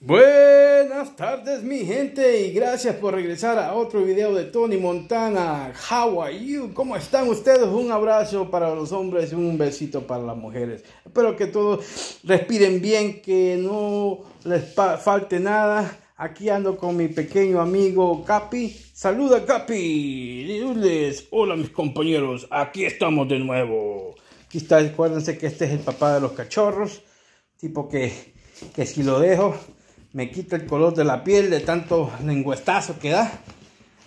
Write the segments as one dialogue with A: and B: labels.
A: Buenas tardes mi gente y gracias por regresar a otro video de Tony Montana. How are you? ¿Cómo están ustedes? Un abrazo para los hombres y un besito para las mujeres. Espero que todos respiren bien, que no les falte nada. Aquí ando con mi pequeño amigo Capi. Saluda Capi. Diles, hola mis compañeros, aquí estamos de nuevo. Aquí está, acuérdense que este es el papá de los cachorros. Tipo que que si lo dejo me quita el color de la piel de tanto lengüestazo que da.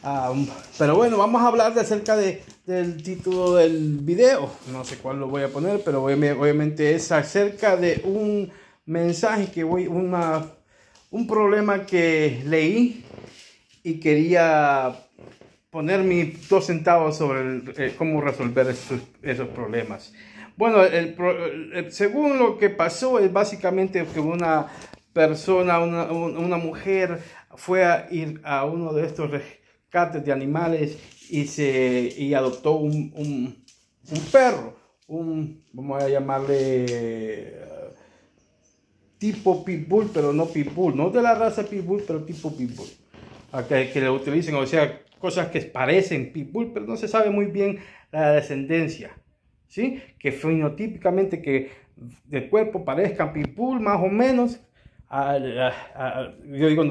A: Ah, um, pero bueno, vamos a hablar de acerca de, del título del video. No sé cuál lo voy a poner, pero obviamente es acerca de un mensaje que voy, una, un problema que leí y quería poner mis dos centavos sobre eh, cómo resolver esos problemas. Bueno, según lo que pasó es básicamente que una persona, una, mujer fue a ir a uno de estos rescates de animales y, se, y adoptó un, perro, un, vamos a llamarle eh, tipo pitbull, pero no pitbull, no de la raza pitbull, pero tipo pitbull, que le utilicen, o sea, cosas que parecen pitbull, pero no se sabe muy bien la descendencia. ¿sí? Que fenotípicamente que del cuerpo parezca pitbull más o menos. yo digo,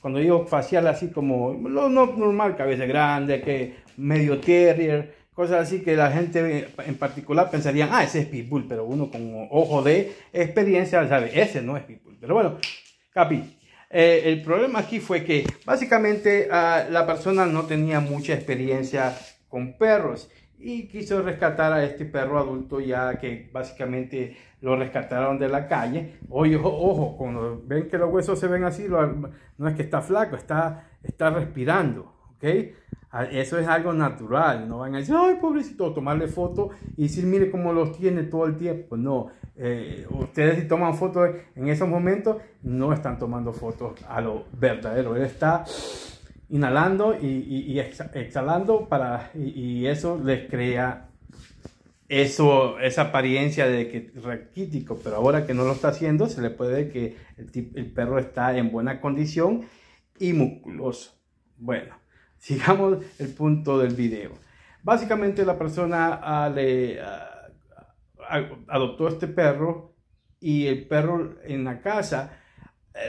A: cuando, digo facial así como lo no, normal, cabeza grande, que medio terrier, cosas así que la gente en particular pensarían, ah, ese es pitbull, pero uno con ojo de experiencia sabe, ese no es pitbull. Pero bueno, capi, eh, el problema aquí fue que básicamente ah, la persona no tenía mucha experiencia con perros y quiso rescatar a este perro adulto ya que básicamente lo rescataron de la calle. Oye, ojo, ojo, cuando ven que los huesos se ven así, no es que está flaco, está, está respirando, ¿ok? Ah, eso es algo natural, no van a decir, ay, pobrecito, tomarle foto y decir, mire cómo los tiene todo el tiempo. Pues no, eh, ustedes si toman fotos en esos momentos, no están tomando fotos a lo verdadero. Él está inhalando y, exhalando para, y, eso les crea eso, esa apariencia de que raquítico, pero ahora que no lo está haciendo, se le puede que el, perro está en buena condición y musculoso. Bueno, sigamos el punto del video. Básicamente la persona ah, ah, ah, adoptó este perro y el perro en la casa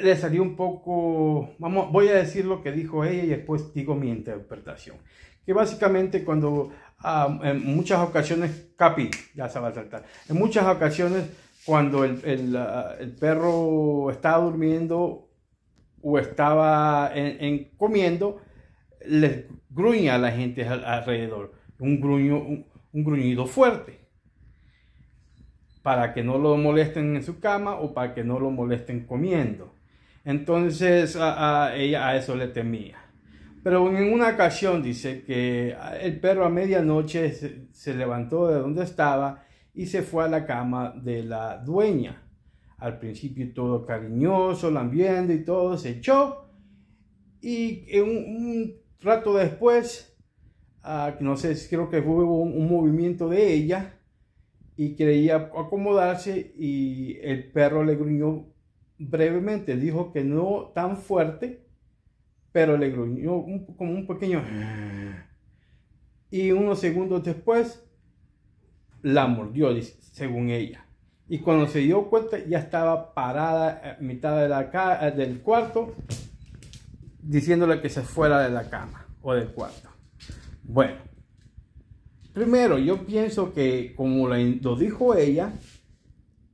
A: le salió un poco, vamos, voy a decir lo que dijo ella y después digo mi interpretación. Que básicamente cuando ah, en muchas ocasiones, Capi, ya se va a saltar, en muchas ocasiones cuando el, el, ah, perro estaba durmiendo o estaba en, comiendo, les gruña a la gente alrededor, un, gruño, un gruñido fuerte para que no lo molesten en su cama o para que no lo molesten comiendo. Entonces a, ella a eso le temía. Pero en una ocasión dice que el perro a medianoche se, levantó de donde estaba y se fue a la cama de la dueña. Al principio todo cariñoso, lambiendo y todo, se echó. Y un, un rato después, no sé, creo que hubo un, movimiento de ella y creía acomodarse y el perro le gruñó brevemente dijo que no tan fuerte, pero le gruñó como un pequeño... Y unos segundos después la mordió, según ella. Y cuando se dio cuenta ya estaba parada a mitad de la eh, del cuarto, diciéndole que se fuera de la cama o del cuarto. Bueno, primero yo pienso que como lo dijo ella,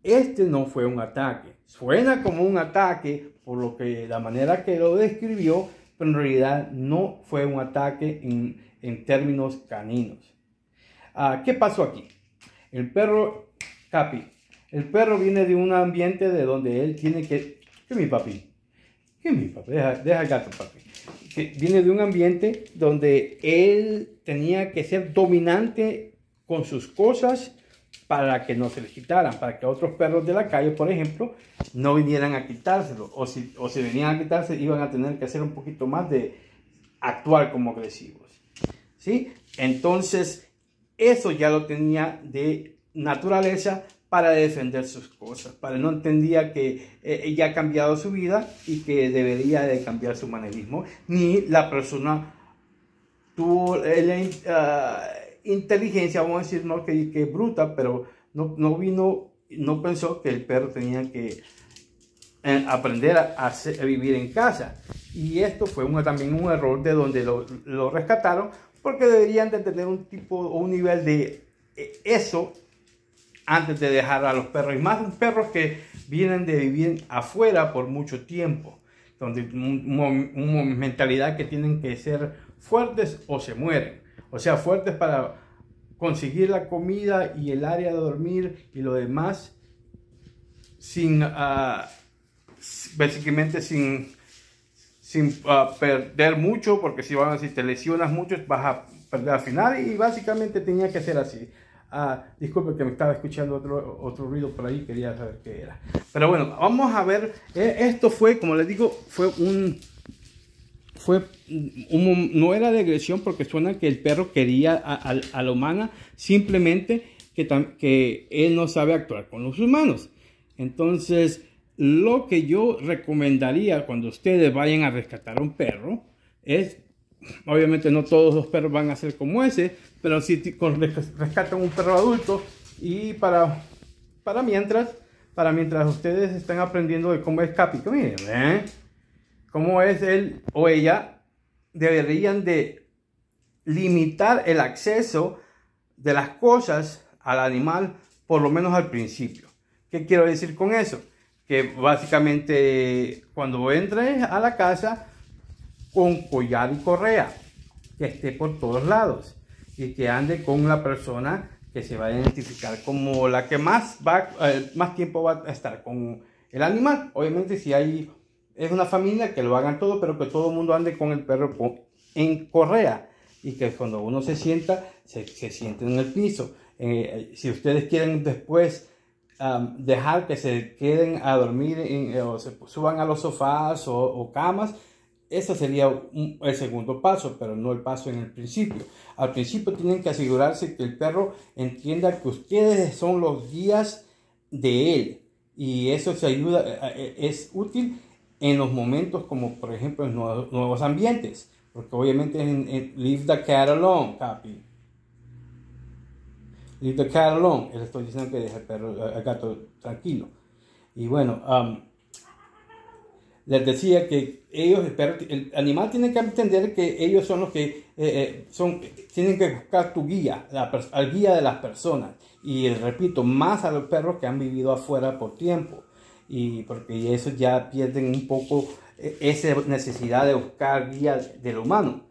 A: este no fue un ataque Suena como un ataque por lo que la manera que lo describió, pero en realidad no fue un ataque en, términos caninos. Ah, ¿Qué pasó aquí? El perro Capi. El perro viene de un ambiente de donde él tiene que... ¿Qué mi papi? ¿Qué mi papi? Deja, el gato, papi. Que viene de un ambiente donde él tenía que ser dominante con sus cosas para que no se les quitaran, para que otros perros de la calle, por ejemplo, no vinieran a quitárselo. O si, o si venían a quitarse, iban a tener que hacer un poquito más de actuar como agresivos. ¿Sí? Entonces, eso ya lo tenía de naturaleza para defender sus cosas, para no entendía que eh, ella ha cambiado su vida y que debería de cambiar su manerismo, ni la persona tuvo el, eh, inteligencia, vamos a decir, no que, que bruta, pero no, vino, no pensó que el perro tenía que eh, aprender a, vivir en casa. Y esto fue también un error de donde lo, rescataron, porque deberían de tener un tipo o un nivel de eh, eso antes de dejar a los perros. Y más perros que vienen de vivir afuera por mucho tiempo, donde una mentalidad que tienen que ser fuertes o se mueren. O sea, fuertes para conseguir la comida y el área de dormir y lo demás sin, ah, básicamente sin, sin ah, perder mucho, porque si, si te lesionas mucho vas a perder al final y básicamente tenía que ser así. Ah, disculpe que me estaba escuchando otro, otro ruido por ahí, quería saber qué era. Pero bueno, vamos a ver. Eh, esto fue, como les digo, fue un fue no era de agresión porque suena que el perro quería a, la humana, simplemente que, él no sabe actuar con los humanos. Entonces, lo que yo recomendaría cuando ustedes vayan a rescatar a un perro es, obviamente no todos los perros van a ser como ese, pero si rescatan un perro adulto y para, para mientras, para mientras ustedes están aprendiendo de cómo es Capi, miren, ¿eh? cómo es él o ella deberían de limitar el acceso de las cosas al animal, por lo menos al principio. ¿Qué quiero decir con eso? Que básicamente cuando entres a la casa con collar y correa, que esté por todos lados y que ande con la persona que se va a identificar como la que más, va, eh, más tiempo va a estar con el animal. Obviamente si hay es una familia que lo hagan todo, pero que todo el mundo ande con el perro en correa y que cuando uno se sienta, se, se siente en el piso. Eh, si ustedes quieren después dejar que se queden a dormir eh, o se suban a los sofás o, camas, ese sería el segundo paso, pero no el paso en el principio. Al principio tienen que asegurarse que el perro entienda que ustedes son los guías de él. Y eso se ayuda, eh, es útil en los momentos como por ejemplo en nuevos, nuevos ambientes. Porque obviamente en, en, Leave the Cat Alone, Capi. Leave the Cat Alone. Le estoy diciendo que deje el, perro, el gato tranquilo. Y bueno, um, les decía que ellos, el, animal tiene que entender que ellos son los que eh, eh, son, tienen que buscar tu guía, la, al guía de las personas. Y repito, más a los perros que han vivido afuera por tiempo y porque eso ya pierden un poco e, esa necesidad de buscar de del humano.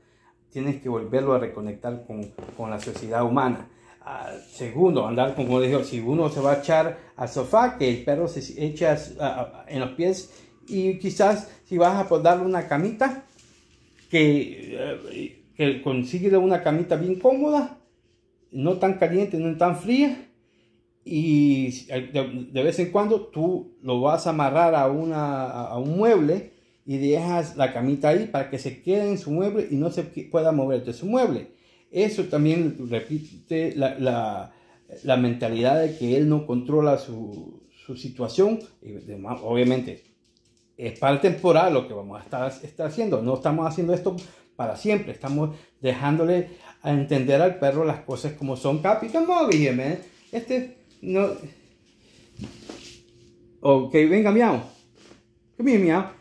A: Tienes que volverlo a reconectar con, con la sociedad humana. Ah, segundo, andar como como digo, si uno se va a echar al sofá, que el perro se echa en los pies y quizás si vas a darle una camita, que, eh, que consigue una camita bien cómoda, no tan caliente, no tan fría, y de, vez en cuando tú lo vas a amarrar a, una, a un mueble y dejas la camita ahí para que se quede en su mueble y no se pueda mover de su mueble. Eso también repite la, la, mentalidad de que él no controla su, su situación. Y obviamente, es para temporal lo que vamos a estar, estar haciendo. No estamos haciendo esto para siempre. Estamos dejándole a entender al perro las cosas como son. Capitán Móvil, Este no. que venga, miau. Que mía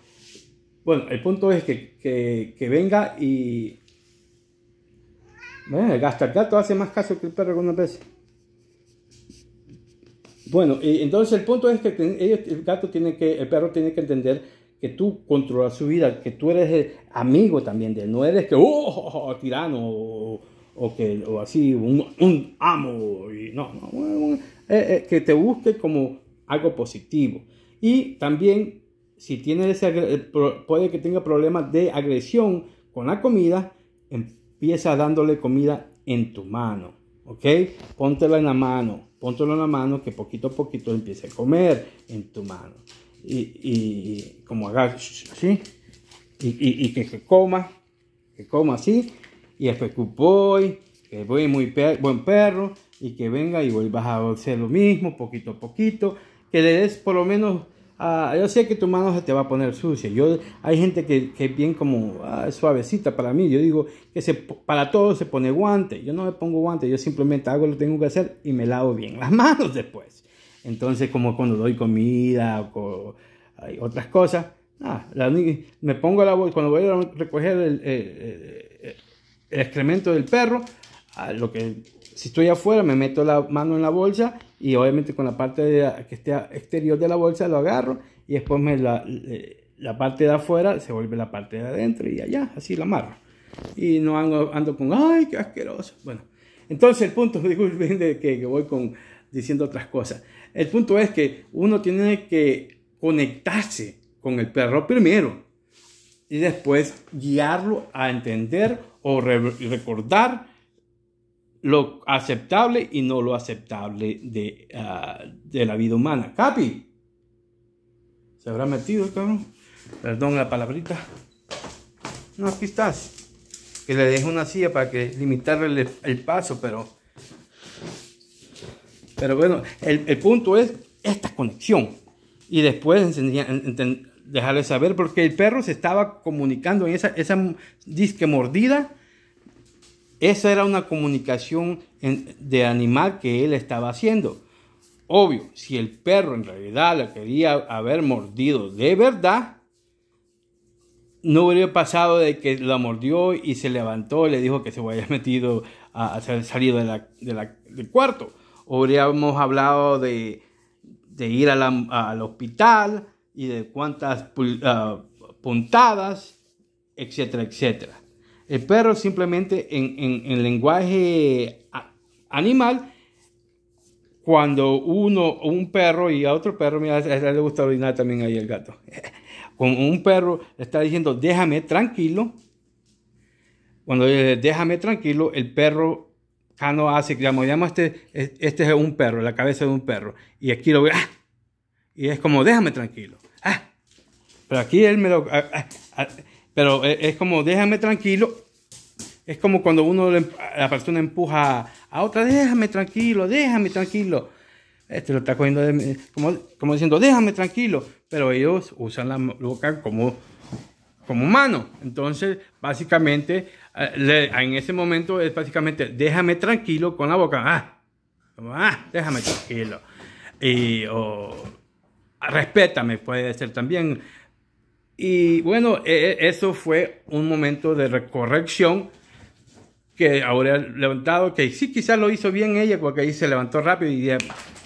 A: Bueno, el punto es que, que, venga y. Bueno, el gato hace más caso que el perro algunas veces. Bueno, y entonces el punto es que el gato tiene que, el perro tiene que entender que tú controlas su vida, que tú eres el amigo también de él, no eres que, oh, oh, oh, oh tirano, o, que, o así, un, amo, y no, no, eh, eh, que te busque como algo positivo. Y también, si tiene ese, eh, puede que tenga problemas de agresión con la comida, empieza dándole comida en tu mano, ¿ok? Póntela en la mano, póntela en la mano que poquito a poquito empiece a comer en tu mano. Y, y como hagas así, y, y, que, que coma, que coma así, y después que voy, muy buen perro, y que venga y vuelvas a hacer lo mismo poquito a poquito, que le des por lo menos... Ah, yo sé que tu mano se te va a poner sucia. Yo, hay gente que, que es bien como ah, suavecita para mí. Yo digo que se, para todo se pone guante. Yo no me pongo guante, yo simplemente hago lo que tengo que hacer y me lavo bien las manos después. Entonces, como cuando doy comida o, otras cosas, ah, me pongo la cuando voy a recoger el, excremento del perro, lo que si estoy afuera, me meto la mano en la bolsa y obviamente con la parte que esté exterior de la bolsa lo agarro y después me la, la, parte de afuera se vuelve la parte de adentro y allá, así la amarro. Y no ando, ando con, ay, qué asqueroso. Bueno, entonces el punto, disculpen de que, voy con, diciendo otras cosas. El punto es que uno tiene que conectarse con el perro primero y después guiarlo a entender o recordar lo aceptable y no lo aceptable ah, de, la vida humana. Capi, se habrá metido, cabrón. Perdón la palabrita. No, aquí estás. Que le dejo una silla para que limitarle el, paso, pero. Pero bueno, el, punto es esta conexión. Y después enseñar, dejarle saber, porque el perro se estaba comunicando en esa, esa disque mordida esa era una comunicación de animal que él estaba haciendo. Obvio, si el perro en realidad la quería haber mordido de verdad, no hubiera pasado de que la mordió y se levantó y le dijo que se había metido a, a del cuarto. Habríamos hablado de, ir al hospital y de cuántas ah, puntadas, etcétera, etcétera. El eh, perro simplemente en, en, lenguaje animal, cuando uno, un perro y a otro perro, mira, a él le gusta orinar también ahí el gato. Cuando un perro le está diciendo, déjame tranquilo. Cuando le déjame tranquilo, el perro no hace, digamos, digamos este, este es un perro, la cabeza de un perro. Y aquí lo ve, ah, y es como, déjame tranquilo. Ah. Pero aquí él me lo... Ah, pero e, es, como, déjame tranquilo. Es como cuando uno la persona empuja a otra, déjame tranquilo, déjame tranquilo. Este lo está cogiendo como, como, diciendo, déjame tranquilo. Pero ellos usan la boca como, como Entonces, básicamente, eh, en ese momento es básicamente, déjame tranquilo con la boca. Ah, ah déjame tranquilo. Y, o, respétame, puede ser también y bueno, e, e, eso fue un momento de corrección que ahora levantado, que sí quizás lo hizo bien ella, porque ahí se levantó rápido y dije,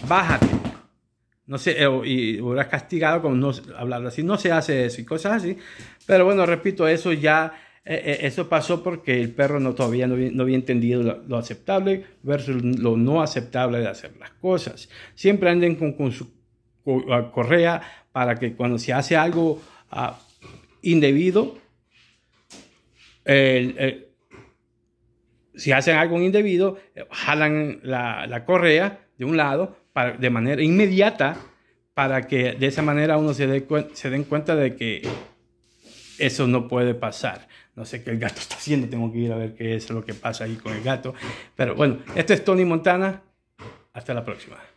A: bájate. No sé, eh, y hubieras castigado con no hablar así, no se hace eso y cosas así. Pero bueno, repito, eso ya, eh, eh, eso pasó porque el perro no, todavía no, había entendido lo, aceptable versus lo no aceptable de hacer las cosas. Siempre anden con, su correa para que cuando se hace algo ah, indebido, si hacen algo indebido, jalan la, la correa de un lado para, de manera inmediata para que de esa manera uno se, se den cuenta de que eso no puede pasar. No sé qué el gato está haciendo, tengo que ir a ver qué es lo que pasa ahí con el gato. Pero bueno, este es Tony Montana. Hasta la próxima.